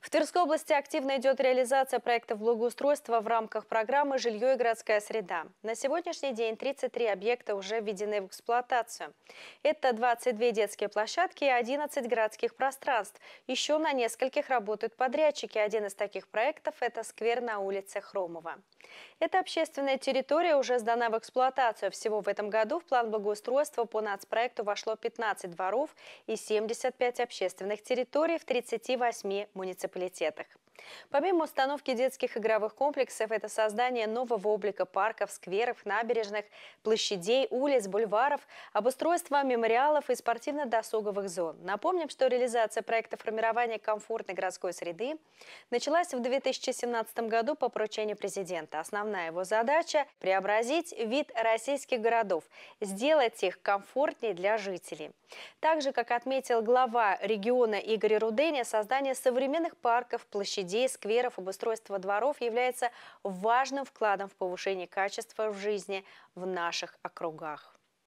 В Тверской области активно идет реализация проекта благоустройства в рамках программы «Жилье и городская среда». На сегодняшний день 33 объекта уже введены в эксплуатацию. Это 22 детские площадки и 11 городских пространств. Еще на нескольких работают подрядчики. Один из таких проектов – это сквер на улице Хромова. Эта общественная территория уже сдана в эксплуатацию. Всего в этом году в план благоустройства по нацпроекту вошло 15 дворов и 75 общественных территорий в 38 муниципалитетах муниципалитетах. Помимо установки детских игровых комплексов, это создание нового облика парков, скверов, набережных, площадей, улиц, бульваров, обустройство мемориалов и спортивно-досуговых зон. Напомним, что реализация проекта формирования комфортной городской среды началась в 2017 году по поручению президента. Основная его задача – преобразить вид российских городов, сделать их комфортнее для жителей. Также, как отметил глава региона Игорь Руденя, создание современных парков, площадей, площадей, скверов, обустройства дворов является важным вкладом в повышение качества в жизни в наших округах.